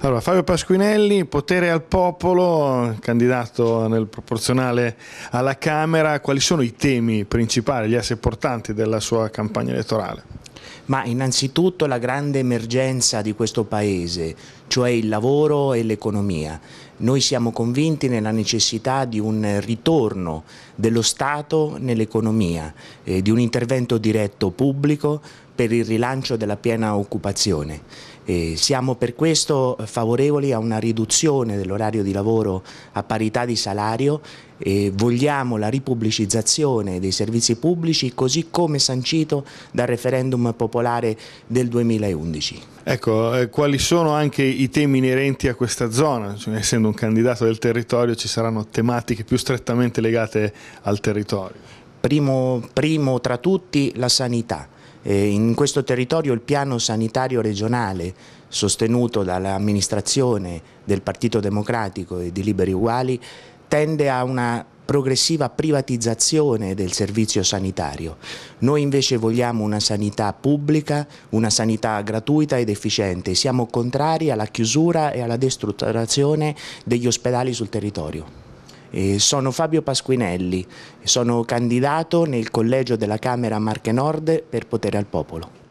Allora, Fabio Pasquinelli, potere al popolo, candidato nel proporzionale alla Camera, quali sono i temi principali, gli assi portanti della sua campagna elettorale? Ma innanzitutto la grande emergenza di questo Paese, cioè il lavoro e l'economia. Noi siamo convinti nella necessità di un ritorno dello Stato nell'economia, eh, di un intervento diretto pubblico per il rilancio della piena occupazione. Eh, siamo per questo favorevoli a una riduzione dell'orario di lavoro a parità di salario e vogliamo la ripubblicizzazione dei servizi pubblici così come sancito dal referendum popolare del 2011. Ecco, eh, quali sono anche i temi inerenti a questa zona, cioè, essendo essendo un candidato del territorio ci saranno tematiche più strettamente legate al territorio? Primo, primo tra tutti la sanità. in questo territorio il piano sanitario regionale sostenuto dall'amministrazione del Partito Democratico e di Liberi Uguali tende a una progressiva privatizzazione del servizio sanitario. Noi invece vogliamo una sanità pubblica, una sanità gratuita ed efficiente. Siamo contrari alla chiusura e alla destrutturazione degli ospedali sul territorio. sono Fabio Pasquinelli, sono candidato nel collegio della Camera Marche Nord per Potere al Popolo.